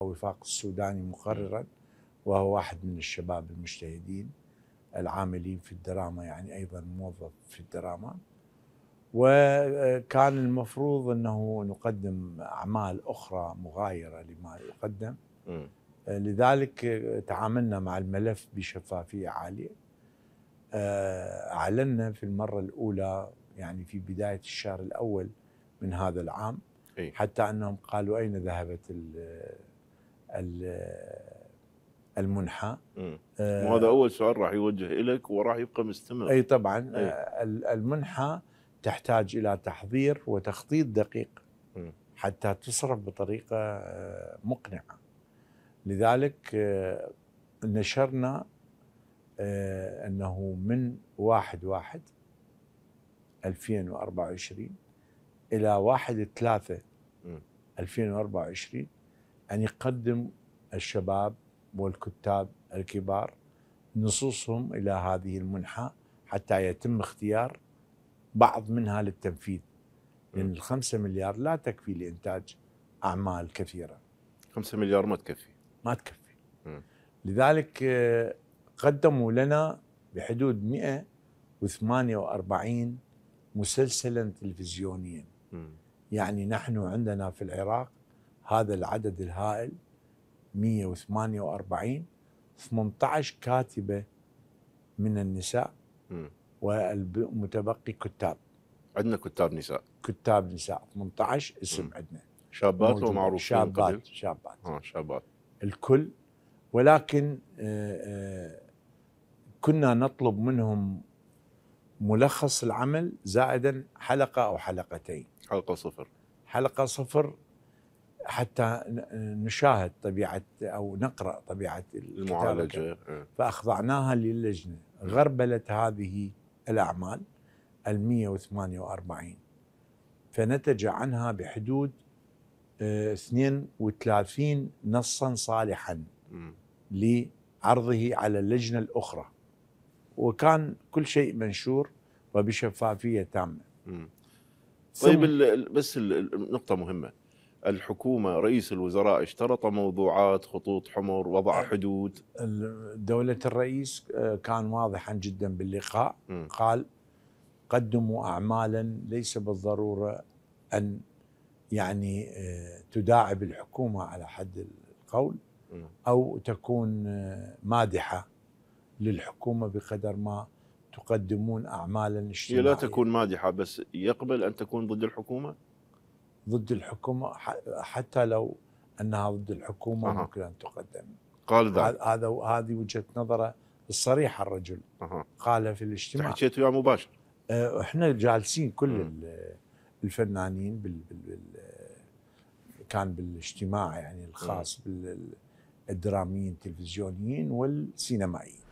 وفاق السوداني مقررا وهو واحد من الشباب المجتهدين العاملين في الدراما يعني ايضا موظف في الدراما وكان المفروض انه نقدم اعمال اخرى مغايره لما يقدم لذلك تعاملنا مع الملف بشفافيه عاليه آه، اعلنا في المره الاولى يعني في بدايه الشهر الاول من هذا العام إيه. حتى انهم قالوا اين ذهبت المنحى آه وهذا اول سؤال راح يوجه لك وراح يبقى مستمر اي طبعا أي. آه المنحى تحتاج الى تحضير وتخطيط دقيق حتى تصرف بطريقه آه مقنعه لذلك آه نشرنا آه انه من 1/1 واحد واحد 2024 الى 1/3 2024 أن يقدم الشباب والكتاب الكبار نصوصهم إلى هذه المنحة حتى يتم اختيار بعض منها للتنفيذ لأن الخمسة مليار لا تكفي لإنتاج أعمال كثيرة خمسة مليار ما تكفي ما تكفي م. لذلك آه، قدموا لنا بحدود 148 مسلسلا تلفزيونيا م. يعني نحن عندنا في العراق هذا العدد الهائل 148 18 كاتبة من النساء والمتبقي كتاب عندنا كتاب نساء كتاب نساء 18 اسم عندنا شابات ومعروفين شابات قبل. شابات اه شابات الكل ولكن آه، آه، كنا نطلب منهم ملخص العمل زائدا حلقه او حلقتين حلقه صفر حلقه صفر حتى نشاهد طبيعه او نقرا طبيعه المعالجه إيه. فاخضعناها للجنه غربلت هذه الاعمال ال 148 فنتج عنها بحدود 32 آه، نصا صالحا لعرضه على اللجنه الاخرى وكان كل شيء منشور وبشفافيه تامه طيب بس نقطه مهمه الحكومه رئيس الوزراء اشترط موضوعات خطوط حمر وضع أه، حدود دوله الرئيس آه، كان واضحا جدا باللقاء قال قدموا اعمالا ليس بالضروره ان يعني آه، تداعب الحكومه على حد القول او تكون مادحه للحكومه بقدر ما تقدمون اعمالا اجتماعيه هي لا تكون مادحه بس يقبل ان تكون ضد الحكومه؟ ضد الحكومة حتى لو أنها ضد الحكومة أه. ممكن أن تقدم قال ذلك هذا هذه وجهة نظره الصريحة الرجل أه. قال في الاجتماع حكيت وياه مباشر آه، احنا جالسين كل م. الفنانين بال, بال, بال كان بالاجتماع يعني الخاص بالدراميين التلفزيونيين والسينمائيين